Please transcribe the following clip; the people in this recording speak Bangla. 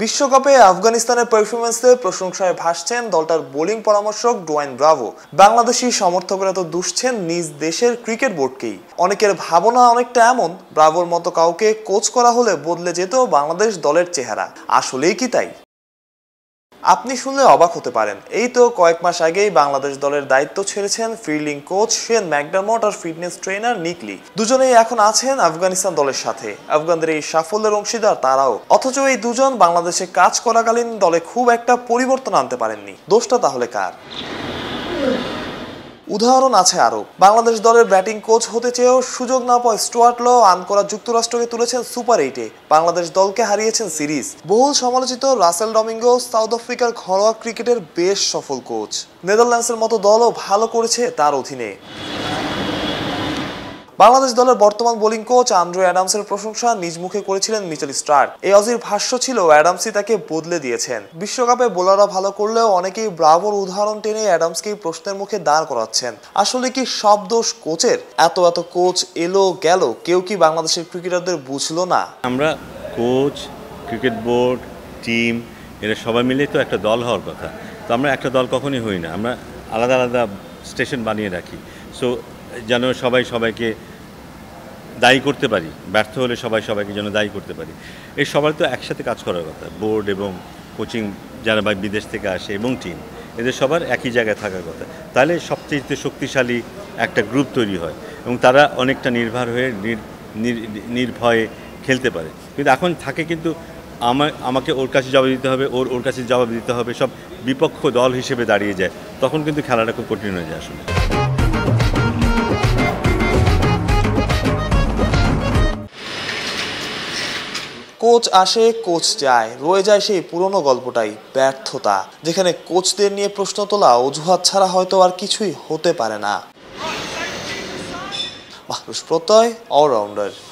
বিশ্বকাপে আফগানিস্তানের পারফরমেন্সের প্রশংসায় ভাসছেন দলটার বোলিং পরামর্শক ডোয়াইন ব্রাভো বাংলাদেশি সমর্থকরা তো দুষছেন নিজ দেশের ক্রিকেট বোর্ডকেই অনেকের ভাবনা অনেকটা এমন ব্রাভোর মতো কাউকে কোচ করা হলে বদলে যেত বাংলাদেশ দলের চেহারা আসলেই কি তাই আপনি শুনলে অবাক হতে পারেন এই তো কয়েক মাস আগেই বাংলাদেশ দলের দায়িত্ব ছেড়েছেন ফিল্ডিং কোচ শেন ম্যাকডামট আর ফিটনেস ট্রেনার নিকলি দুজনেই এখন আছেন আফগানিস্তান দলের সাথে আফগানদের এই সাফল্যের অংশীদার তারাও অথচ এই দুজন বাংলাদেশে কাজ করাকালীন দলে খুব একটা পরিবর্তন আনতে পারেননি দোষটা তাহলে কার উদাহরণ আছে আরও বাংলাদেশ দলের ব্যাটিং কোচ হতে চেয়েও সুযোগ না পায় স্টুয়ার্ট ল আনকরা যুক্তরাষ্ট্রকে তুলেছেন সুপার এইটে বাংলাদেশ দলকে হারিয়েছেন সিরিজ বহুল সমালোচিত রাসেল ডমিঙ্গো সাউথ আফ্রিকার ঘরোয়া ক্রিকেটের বেশ সফল কোচ নেদারল্যান্ডসের মতো দলও ভালো করেছে তার অধীনে বাংলাদেশ দলের বর্তমান বোলিং কোচ আন্দ্রে অ্যাডামসের প্রশংসা নিজ মুখে করেছিলেন মিচেল স্টার্ক এই অজির ভাষ্য ছিল অ্যাডামসই তাকে বদলে দিয়েছেন বিশ্বকাপে বোলাররা ভালো করলেও অনেকেই ব্রাভোর উদাহরণ টেনে অ্যাডামসকেই প্রশ্নের মুখে দাঁড় করাচ্ছেন আসলে কি সব দোষ কোচের এত এত কোচ এলো গেল কেউ কি বাংলাদেশের ক্রিকেটারদের বুঝলো না আমরা কোচ ক্রিকেট বোর্ড টিম এরা সবাই মিলে তো একটা দল হওয়ার কথা তো আমরা একটা দল কখনই হই না আমরা আলাদা আলাদা স্টেশন বানিয়ে রাখি সো যেন সবাই সবাইকে দায়ী করতে পারি ব্যর্থ হলে সবাই সবাইকে যেন দায়ী করতে পারি এই সবার তো একসাথে কাজ করার কথা বোর্ড এবং কোচিং যারা বা বিদেশ থেকে আসে এবং টিম এদের সবার একই জায়গায় থাকার কথা তাহলে সবচেয়ে শক্তিশালী একটা গ্রুপ তৈরি হয় এবং তারা অনেকটা নির্ভর হয়ে নির্ভয়ে খেলতে পারে কিন্তু এখন থাকে কিন্তু আমার আমাকে ওর কাছে জবাব দিতে হবে ওর ওর কাছে জবাব দিতে হবে সব বিপক্ষ দল হিসেবে দাঁড়িয়ে যায় তখন কিন্তু খেলাটা খুব কঠিন হয়ে যায় আসলে কোচ আসে কোচ যায় রয়ে যায় সেই পুরনো গল্পটাই ব্যর্থতা যেখানে কোচদের নিয়ে প্রশ্ন তোলা অজুহাত ছাড়া হয়তো আর কিছুই হতে পারে না প্রত্যয় অলরাউন্ডার